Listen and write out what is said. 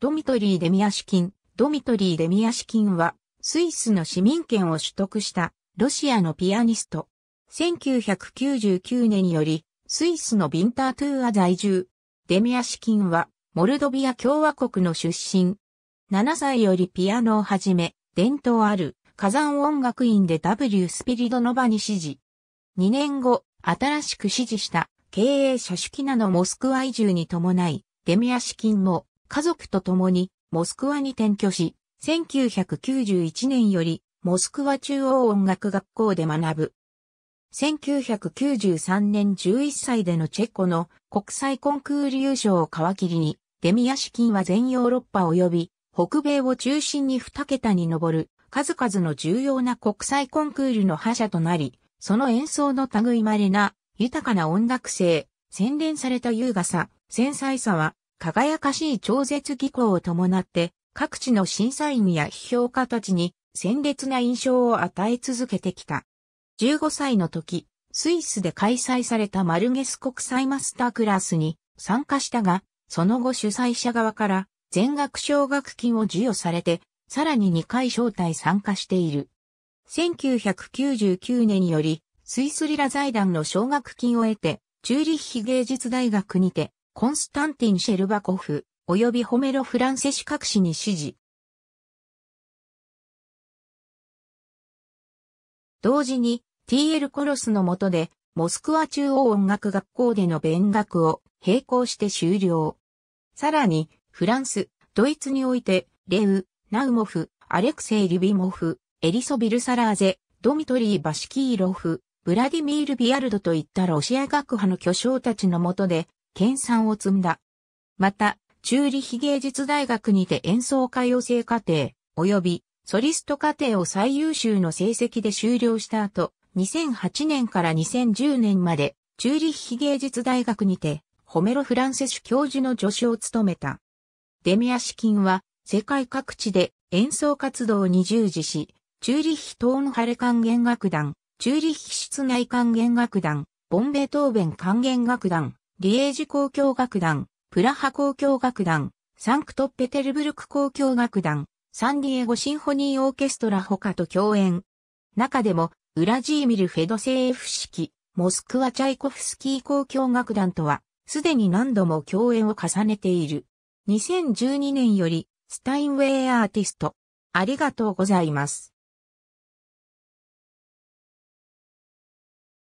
ドミトリー・デミアシキン。ドミトリー・デミアシキンは、スイスの市民権を取得した、ロシアのピアニスト。1999年により、スイスのビンタートゥーア在住。デミアシキンは、モルドビア共和国の出身。7歳よりピアノをはじめ、伝統ある、火山音楽院で W スピリドノバに指示。2年後、新しく指示した、経営者主キナのモスクワ移住に伴い、デミアシキンも、家族と共にモスクワに転居し、1991年よりモスクワ中央音楽学校で学ぶ。1993年11歳でのチェコの国際コンクール優勝を皮切りに、デミシ資金は全ヨーロッパ及び北米を中心に2桁に上る数々の重要な国際コンクールの覇者となり、その演奏の類まれな豊かな音楽性、洗練された優雅さ、繊細さは輝かしい超絶技巧を伴って、各地の審査員や批評家たちに鮮烈な印象を与え続けてきた。15歳の時、スイスで開催されたマルゲス国際マスタークラスに参加したが、その後主催者側から全額奨学金を授与されて、さらに2回招待参加している。1999年より、スイスリラ財団の奨学金を得て、チューリッヒ芸術大学にて、コンスタンティン・シェルバコフ、及びホメロ・フランセシク氏に指示。同時に TL コロスの下でモスクワ中央音楽学校での勉学を並行して終了。さらにフランス、ドイツにおいてレウ、ナウモフ、アレクセイ・リュビモフ、エリソ・ビルサラーゼ、ドミトリー・バシキーロフ、ブラディミール・ビアルドといったロシア学派の巨匠たちの下で研鑽を積んだ。また、チューリヒ芸術大学にて演奏家養成課程、及びソリスト課程を最優秀の成績で修了した後、2008年から2010年まで、チューリヒ芸術大学にて、ホメロ・フランセシュ教授の助手を務めた。デミア資金は、世界各地で演奏活動に従事し、チューリヒ・トーンハレ管弦楽団、チューリヒ室内管弦楽団、ボンベートーベン管弦楽団、リエージ交響楽団、プラハ交響楽団、サンクトペテルブルク交響楽団、サンディエゴシンフォニーオーケストラ他と共演。中でも、ウラジーミル・フェドセーフ式、モスクワ・チャイコフスキー交響楽団とは、すでに何度も共演を重ねている。2012年より、スタインウェイアーティスト。ありがとうございます。